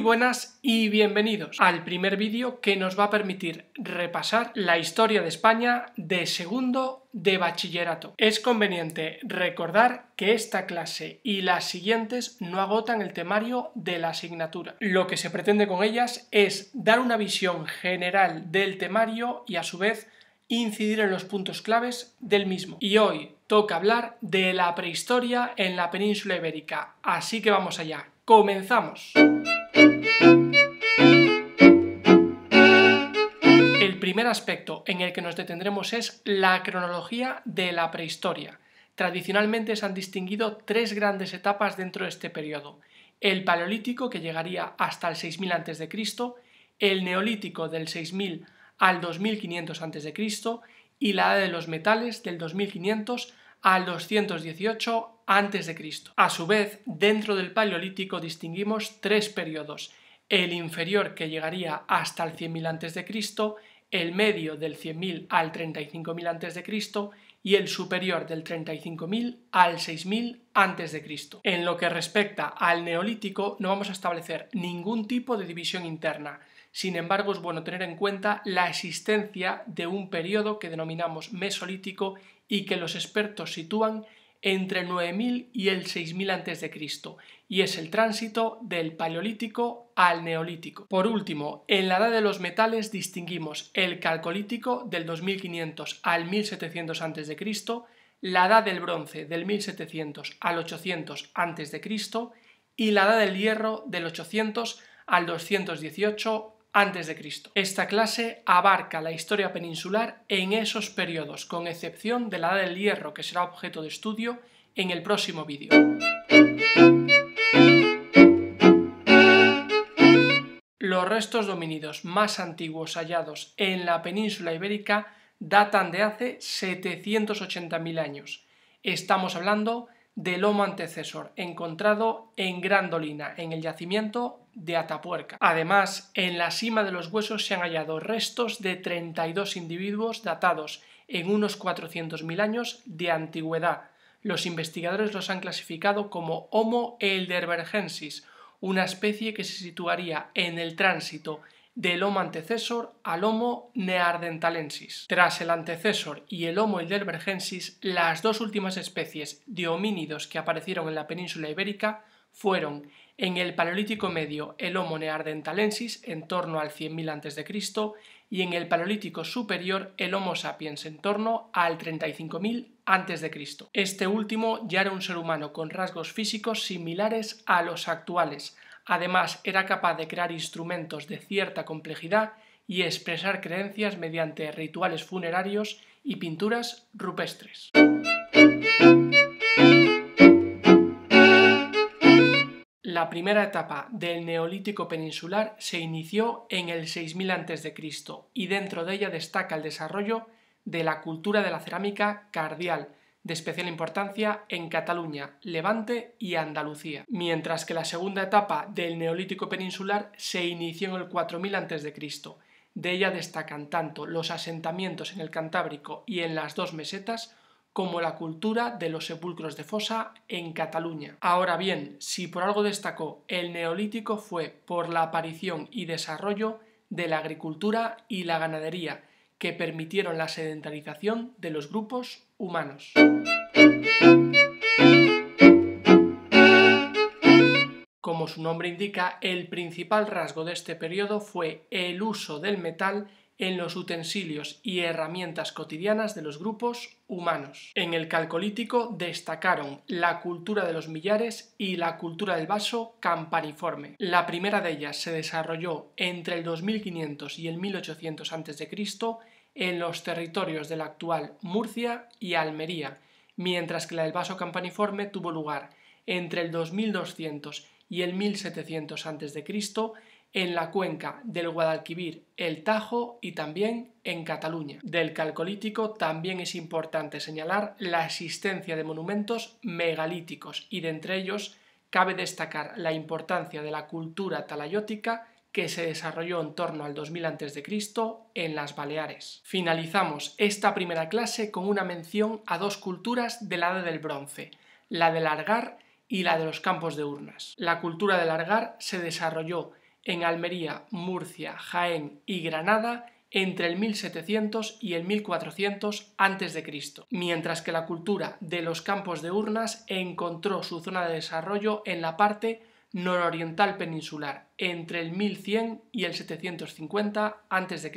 buenas y bienvenidos al primer vídeo que nos va a permitir repasar la historia de España de segundo de bachillerato. Es conveniente recordar que esta clase y las siguientes no agotan el temario de la asignatura. Lo que se pretende con ellas es dar una visión general del temario y a su vez incidir en los puntos claves del mismo. Y hoy toca hablar de la prehistoria en la península ibérica. Así que vamos allá. ¡Comenzamos! aspecto en el que nos detendremos es la cronología de la prehistoria. Tradicionalmente se han distinguido tres grandes etapas dentro de este periodo. El Paleolítico, que llegaría hasta el 6000 a.C., el Neolítico del 6000 al 2500 a.C. y la Edad de los Metales del 2500 al 218 a.C. A su vez, dentro del Paleolítico distinguimos tres periodos, el inferior que llegaría hasta el 100.000 a.C., el medio del 100.000 al 35.000 Cristo y el superior del 35.000 al 6.000 Cristo. En lo que respecta al neolítico, no vamos a establecer ningún tipo de división interna. Sin embargo, es bueno tener en cuenta la existencia de un periodo que denominamos mesolítico y que los expertos sitúan entre el 9000 y el 6000 a.C. y es el tránsito del Paleolítico al Neolítico. Por último, en la edad de los metales distinguimos el Calcolítico del 2500 al 1700 a.C., la edad del bronce del 1700 al 800 a.C. y la edad del hierro del 800 al 218 antes de Cristo. Esta clase abarca la historia peninsular en esos periodos, con excepción de la Edad del Hierro, que será objeto de estudio en el próximo vídeo. Los restos dominidos más antiguos hallados en la península ibérica datan de hace 780.000 años. Estamos hablando del lomo antecesor, encontrado en Grandolina, en el yacimiento de Atapuerca. Además, en la cima de los huesos se han hallado restos de 32 individuos datados en unos 400.000 años de antigüedad. Los investigadores los han clasificado como Homo elderbergensis, una especie que se situaría en el tránsito del Homo antecesor al Homo neardentalensis. Tras el antecesor y el Homo elderbergensis, las dos últimas especies de homínidos que aparecieron en la península ibérica fueron en el Paleolítico Medio el Homo neardentalensis en torno al 100.000 Cristo y en el Paleolítico Superior el Homo sapiens en torno al 35.000 Cristo. Este último ya era un ser humano con rasgos físicos similares a los actuales. Además, era capaz de crear instrumentos de cierta complejidad y expresar creencias mediante rituales funerarios y pinturas rupestres. La primera etapa del Neolítico peninsular se inició en el 6000 a.C. y dentro de ella destaca el desarrollo de la cultura de la cerámica cardial, de especial importancia en Cataluña, Levante y Andalucía, mientras que la segunda etapa del Neolítico peninsular se inició en el 4000 a.C. De ella destacan tanto los asentamientos en el Cantábrico y en las dos mesetas como la cultura de los sepulcros de fosa en Cataluña. Ahora bien, si por algo destacó el neolítico fue por la aparición y desarrollo de la agricultura y la ganadería, que permitieron la sedentarización de los grupos humanos. Como su nombre indica, el principal rasgo de este periodo fue el uso del metal en los utensilios y herramientas cotidianas de los grupos humanos. En el Calcolítico destacaron la cultura de los millares y la cultura del vaso campaniforme. La primera de ellas se desarrolló entre el 2500 y el 1800 a.C. en los territorios de la actual Murcia y Almería, mientras que la del vaso campaniforme tuvo lugar entre el 2200 y el 1700 a.C en la cuenca del Guadalquivir, el Tajo y también en Cataluña. Del Calcolítico también es importante señalar la existencia de monumentos megalíticos y de entre ellos cabe destacar la importancia de la cultura talayótica que se desarrolló en torno al 2000 Cristo en las Baleares. Finalizamos esta primera clase con una mención a dos culturas de la del Bronce, la del largar y la de los campos de urnas. La cultura del largar se desarrolló en Almería, Murcia, Jaén y Granada entre el 1700 y el 1400 a.C., mientras que la cultura de los campos de urnas encontró su zona de desarrollo en la parte nororiental peninsular entre el 1100 y el 750 a.C.